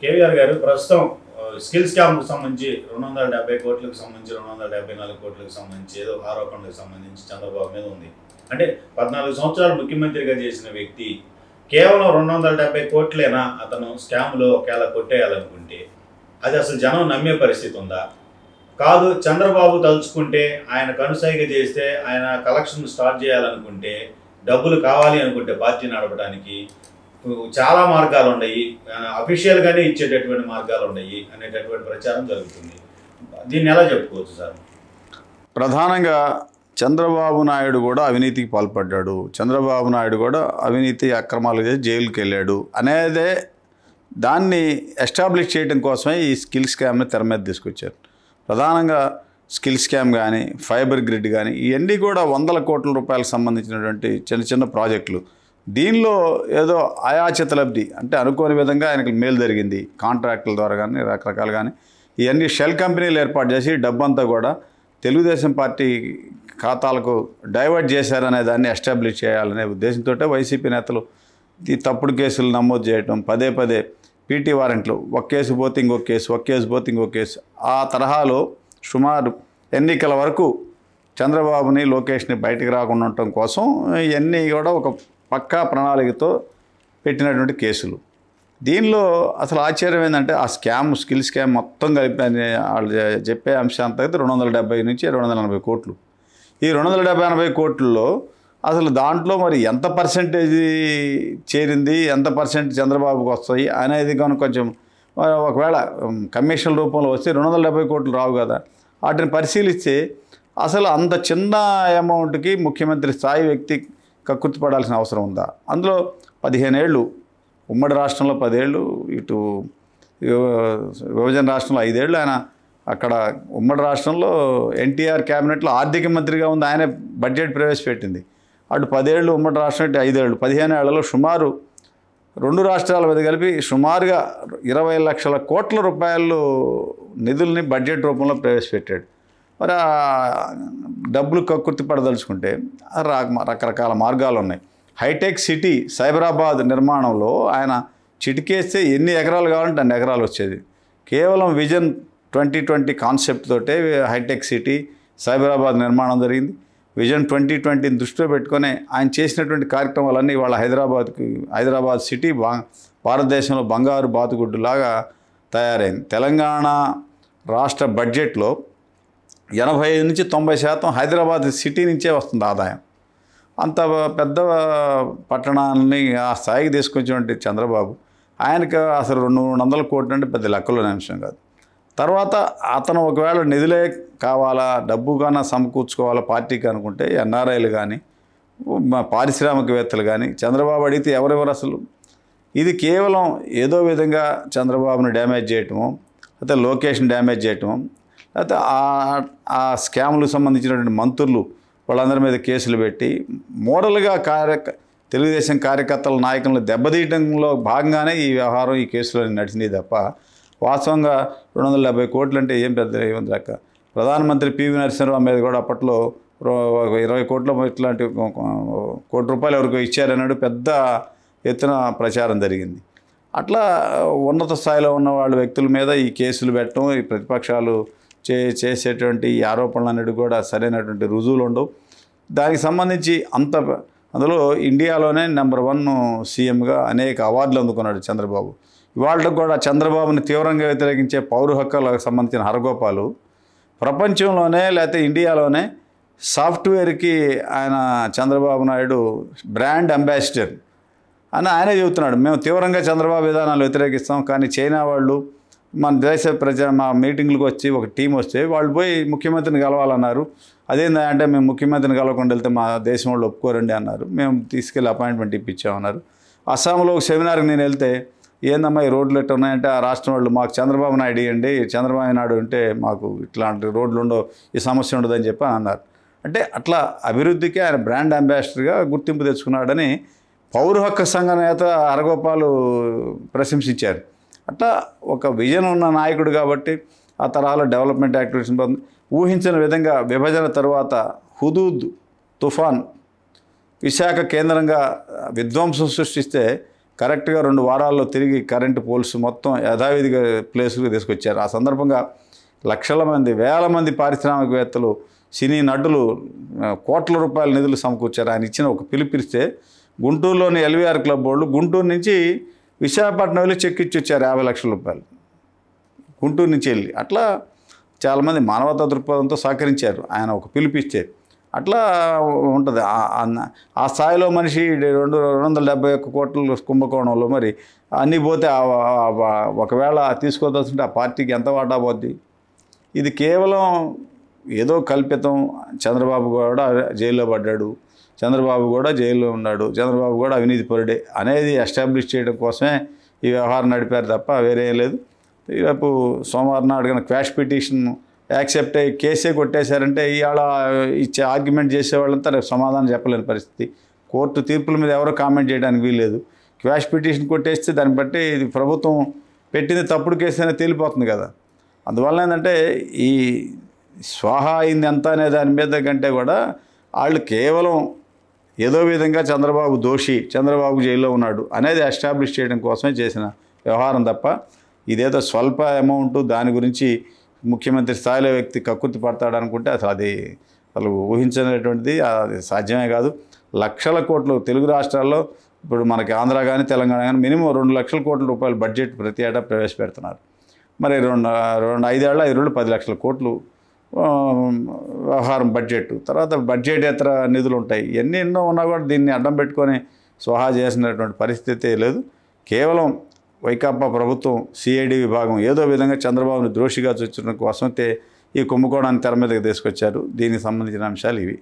కేవీఆర్ గారు ప్రస్తుతం స్కిల్ స్కామ్కు సంబంధించి రెండు వందల డెబ్బై కోట్లకు సంబంధించి రెండు వందల డెబ్బై నాలుగు కోట్లకు సంబంధించి ఏదో ఆరోపణలకు సంబంధించి చంద్రబాబు మీద ఉంది అంటే పద్నాలుగు సంవత్సరాలు ముఖ్యమంత్రిగా చేసిన వ్యక్తి కేవలం రెండు వందల డెబ్బై కోట్లేనా అతను స్కామ్లో ఒకేలా కొట్టేయాలనుకుంటే అది అసలు జనం నమ్మే పరిస్థితి ఉందా కాదు చంద్రబాబు తలుచుకుంటే ఆయన కనుసైగ చేస్తే ఆయన కలెక్షన్ స్టార్ట్ చేయాలనుకుంటే డబ్బులు కావాలి అనుకుంటే పార్టీ నడపడానికి చాలా మార్గాలు ఉన్నాయి అఫీషియల్గానే ఇచ్చేటటువంటి మార్గాలు ఉన్నాయి అనేటటువంటి ప్రచారం జరుగుతుంది దీన్ని ఎలా చెప్పుకోవచ్చు సార్ ప్రధానంగా చంద్రబాబు నాయుడు కూడా అవినీతికి పాల్పడ్డాడు చంద్రబాబు నాయుడు కూడా అవినీతి అక్రమాలు చేసి జైలుకి వెళ్ళాడు అనేదే దాన్ని ఎస్టాబ్లిష్ చేయడం కోసమే ఈ స్కిల్ స్కామ్ని తెర మీద తీసుకొచ్చారు ప్రధానంగా స్కిల్ స్కామ్ కానీ ఫైబర్ గ్రిడ్ కానీ ఇవన్నీ కూడా వందల కోట్ల రూపాయలకు సంబంధించినటువంటి చిన్న చిన్న ప్రాజెక్టులు దీనిలో ఏదో అయాచిత లబ్ధి అంటే అనుకోని విధంగా ఆయనకి మేలు జరిగింది కాంట్రాక్టుల ద్వారా కానీ రకరకాలు కానీ ఇవన్నీ షెల్ కంపెనీలు ఏర్పాటు చేసి డబ్బంతా కూడా తెలుగుదేశం పార్టీ ఖాతాలకు డైవర్ట్ చేశారనే దాన్ని ఎస్టాబ్లిష్ చేయాలనే ఉద్దేశంతో వైసీపీ నేతలు ఈ తప్పుడు కేసులు నమోదు చేయడం పదే పదే పీటీ వారెంట్లు ఒక కేసు పోతే ఇంకో కేసు ఒక కేసు పోతే ఇంకో కేసు ఆ తరహాలో సుమారు ఎన్నికల వరకు చంద్రబాబుని లోకేష్ని బయటకు రాకుండా ఉండటం కోసం ఇవన్నీ కూడా ఒక పక్కా ప్రణాళికతో పెట్టినటువంటి కేసులు దీనిలో అసలు ఆశ్చర్యం ఏంటంటే ఆ స్కామ్ స్కిల్ స్కామ్ మొత్తం కలిపి వాళ్ళు చెప్పే అంతకైతే రెండు వందల డెబ్బై నుంచి రెండు వందల ఎనభై కోట్లు ఈ రెండు వందల డెబ్బై ఎనభై కోట్లలో అసలు దాంట్లో మరి ఎంత పర్సంటేజ్ చేరింది ఎంత పర్సెంట్ చంద్రబాబుకి వస్తాయి అనేది కనుక కొంచెం ఒకవేళ కమిషన్ రూపంలో వస్తే రెండు వందల డెబ్బై కోట్లు రావు కదా వాటిని పరిశీలిస్తే అసలు అంత చిన్న అమౌంట్కి ముఖ్యమంత్రి స్థాయి వ్యక్తి కక్కుర్తిపడాల్సిన అవసరం ఉందా అందులో పదిహేనేళ్ళు ఉమ్మడి రాష్ట్రంలో పదేళ్ళు ఇటు విభజన రాష్ట్రంలో ఐదేళ్ళు ఆయన అక్కడ ఉమ్మడి రాష్ట్రంలో ఎన్టీఆర్ క్యాబినెట్లో ఆర్థిక మంత్రిగా ఉంది ఆయనే బడ్జెట్ ప్రవేశపెట్టింది అటు పదేళ్ళు ఉమ్మడి రాష్ట్రం ఇటు ఐదేళ్ళు పదిహేను ఏళ్లలో సుమారు రెండు రాష్ట్రాల మీద కలిపి సుమారుగా ఇరవై లక్షల కోట్ల రూపాయలు నిధుల్ని బడ్జెట్ రూపంలో ప్రవేశపెట్టాడు మరి డబ్బులు కక్కుర్తి పడదలుచుకుంటే రకరకాల మార్గాలు ఉన్నాయి హైటెక్ సిటీ సైబరాబాద్ నిర్మాణంలో ఆయన చిటికేస్తే ఎన్ని ఎకరాలు కావాలంటే అన్ని ఎకరాలు వచ్చేది కేవలం విజన్ ట్వంటీ ట్వంటీ కాన్సెప్ట్ తోటే హైటెక్ సిటీ సైబరాబాద్ నిర్మాణం జరిగింది విజన్ ట్వంటీ ట్వంటీని దృష్టిలో పెట్టుకొని ఆయన చేసినటువంటి కార్యక్రమాలన్నీ వాళ్ళ హైదరాబాద్కి హైదరాబాద్ సిటీ బా భారతదేశంలో బంగారు బాతుగుడ్డులాగా తయారైంది తెలంగాణ రాష్ట్ర బడ్జెట్లో ఎనభై ఐదు నుంచి తొంభై శాతం హైదరాబాద్ సిటీ నుంచే వస్తుంది ఆదాయం అంత పెద్ద పట్టణాన్ని ఆ స్థాయికి తీసుకొచ్చినటువంటి చంద్రబాబు ఆయనకు అసలు రెండు మూడు వందల కోట్లు అంటే పెద్ద లెక్కలు అంశం కాదు తర్వాత అతను ఒకవేళ నిధులే కావాలా డబ్బు కన్నా సమకూర్చుకోవాలా పార్టీకి అనుకుంటే ఎన్ఆర్ఐలు కానీ పారిశ్రామికవేత్తలు కానీ చంద్రబాబు అడిగితే ఎవరెవరు అసలు ఇది కేవలం ఏదో విధంగా చంద్రబాబును డ్యామేజ్ చేయటము అయితే లొకేషన్ డ్యామేజ్ చేయటము లేకపోతే ఆ స్కామ్లకు సంబంధించినటువంటి మంత్రులు వాళ్ళందరి మీద కేసులు పెట్టి మోడల్గా కార్య తెలుగుదేశం కార్యకర్తల నాయకులను దెబ్బతీయడంలో భాగంగానే ఈ వ్యవహారం ఈ కేసులో నడిచింది తప్ప వాస్తవంగా రెండు వందల డెబ్బై కోట్లు అంటే ఏం పెద్ద ఏమంది లెక్క ప్రధానమంత్రి పివి నరసింహరావు మీద కూడా అప్పట్లో ఇరవై కోట్ల ఇట్లాంటి కోటి రూపాయలు ఎవరికో ఇచ్చారన్నాడు పెద్ద ఎత్తున ప్రచారం జరిగింది అట్లా ఉన్నత స్థాయిలో ఉన్న వాళ్ళ వ్యక్తుల మీద ఈ కేసులు పెట్టడం ఈ ప్రతిపక్షాలు చే చేసేటువంటి ఈ ఆరోపణలు అనేవి కూడా సరైనటువంటి రుజువులు ఉండవు దానికి సంబంధించి అంత అందులో ఇండియాలోనే నెంబర్ వన్ సీఎంగా అనేక అవార్డులు అందుకున్నాడు చంద్రబాబు ఇవాళ కూడా చంద్రబాబుని తీవ్రంగా వ్యతిరేకించే పౌర హక్కులకు సంబంధించిన హరగోపాలు ప్రపంచంలోనే లేకపోతే ఇండియాలోనే సాఫ్ట్వేర్కి ఆయన చంద్రబాబు నాయుడు బ్రాండ్ అంబాసిడర్ అని ఆయనే చెబుతున్నాడు మేము తీవ్రంగా చంద్రబాబు విధానాలు వ్యతిరేకిస్తాం కానీ చైనా వాళ్ళు మన దేశ ప్రజ మా మీటింగ్లకు వచ్చి ఒక టీం వస్తే వాళ్ళు పోయి ముఖ్యమంత్రిని కలవాలన్నారు అదేంటంటే మేము ముఖ్యమంత్రిని కలవకుండా వెళ్తే మా దేశం వాళ్ళు ఒప్పుకోరండి అన్నారు మేము తీసుకెళ్ళి అపాయింట్మెంట్ ఇప్పించామన్నారు అస్సాంలో ఒక సెమినార్కి నేను వెళ్తే ఏందమ్మా ఈ రోడ్లు ఎట్లా ఉన్నాయంటే ఆ రాష్ట్రం వాళ్ళు మాకు చంద్రబాబు నాయుడు ఇవ్వండి చంద్రబాబు నాయుడు ఉంటే మాకు ఇట్లాంటి రోడ్లు ఉండవు ఈ సమస్య ఉండదని చెప్పి అన్నారు అంటే అట్లా అభివృద్ధికి ఆయన బ్రాండ్ అంబాసిడర్గా గుర్తింపు తెచ్చుకున్నాడని పౌర హక్కు సంఘ నేత అరగోపాలు ప్రశంసించారు అట్లా ఒక విజన్ ఉన్న నాయకుడు కాబట్టి ఆ తరహాలో డెవలప్మెంట్ యాక్టివేషన్ పొంది ఊహించిన విధంగా విభజన తర్వాత హుదూద్ తుఫాన్ విశాఖ కేంద్రంగా విధ్వంసం సృష్టిస్తే కరెక్ట్గా రెండు వారాల్లో తిరిగి కరెంటు పోల్స్ మొత్తం యథావిధిగా ప్లేసులకు తీసుకొచ్చారు ఆ సందర్భంగా లక్షల మంది వేల మంది పారిశ్రామికవేత్తలు సినీ నటులు కోట్ల రూపాయల నిధులు సమకూర్చారు ఆయన ఇచ్చిన ఒక పిలిపిస్తే గుంటూరులోని ఎల్వీఆర్ క్లబ్ వాళ్ళు గుంటూరు నుంచి విశాఖపట్నం వెళ్ళి చెక్ ఇచ్చి వచ్చారు యాభై లక్షల రూపాయలు గుంటూరు నుంచి వెళ్ళి అట్లా చాలామంది మానవతా దృక్పథంతో సహకరించారు ఆయన ఒక పిలిపిస్తే అట్లా ఉంటుంది ఆ స్థాయిలో మనిషి రెండు రెండు వందల డెబ్బై ఒక్క కోట్ల కుంభకోణంలో మరి అన్నీ పోతే ఒకవేళ తీసుకోదాల్సి ఉంటే ఆ పార్టీకి ఎంత వాటా పోద్ది ఇది కేవలం ఏదో కల్పితం చంద్రబాబు కూడా జైల్లో పడ్డాడు చంద్రబాబు కూడా జైల్లో ఉన్నాడు చంద్రబాబు కూడా అవినీతి పరుడే అనేది ఎస్టాబ్లిష్ చేయడం కోసమే ఈ వ్యవహారం నడిపారు తప్ప వేరేం లేదు రేపు సోమవారం నాడు క్వాష్ పిటిషన్ యాక్సెప్ట్ అయ్యి కేసే కొట్టేశారంటే ఇవాళ ఇచ్చే ఆర్గ్యుమెంట్ చేసేవాళ్ళంతా రేపు సమాధానం చెప్పలేని పరిస్థితి కోర్టు తీర్పుల మీద ఎవరో కామెంట్ చేయడానికి వీల్లేదు క్వాష్ పిటిషన్ కొట్టేస్తే దాన్ని బట్టి ఇది ప్రభుత్వం పెట్టింది తప్పుడు కేసు అనేది తేలిపోతుంది కదా అందువల్ల ఏంటంటే ఈ స్వాహ అయింది ఎంత అనే దాని మీద కంటే కూడా వాళ్ళు కేవలం ఏదో విధంగా చంద్రబాబు దోషి చంద్రబాబు జైల్లో ఉన్నాడు అనేది ఎస్టాబ్లిష్ చేయడం కోసమే చేసిన వ్యవహారం తప్ప ఇదేదో స్వల్ప అమౌంట్ దాని గురించి ముఖ్యమంత్రి స్థాయిలో వ్యక్తి కక్కుర్తి పడతాడు అనుకుంటే అసలు అది అసలు ఊహించినటువంటిది అది సాధ్యమే కాదు లక్షల కోట్లు తెలుగు రాష్ట్రాల్లో ఇప్పుడు మనకి ఆంధ్ర కానీ తెలంగాణ కానీ మినిమం రెండు లక్షల కోట్ల రూపాయలు బడ్జెట్ ప్రతి ఏటా ప్రవేశపెడుతున్నారు మరి రెండు రెండు ఈ రెండు పది లక్షల కోట్లు వ్యవహారం బడ్జెట్ తర్వాత బడ్జెట్ బడ్జెటేతర నిధులు ఉంటాయి ఎన్ని ఎన్నో ఉన్నా కూడా దీన్ని అడ్డం పెట్టుకొని స్వహా చేసినటువంటి పరిస్థితే లేదు కేవలం వైకాపా ప్రభుత్వం సిఐడి విభాగం ఏదో విధంగా చంద్రబాబును ద్రోషిగా చూచడం కోసమైతే ఈ కుంభకోణాన్ని తెర మీదకి తీసుకొచ్చారు దీనికి సంబంధించిన అంశాలు ఇవి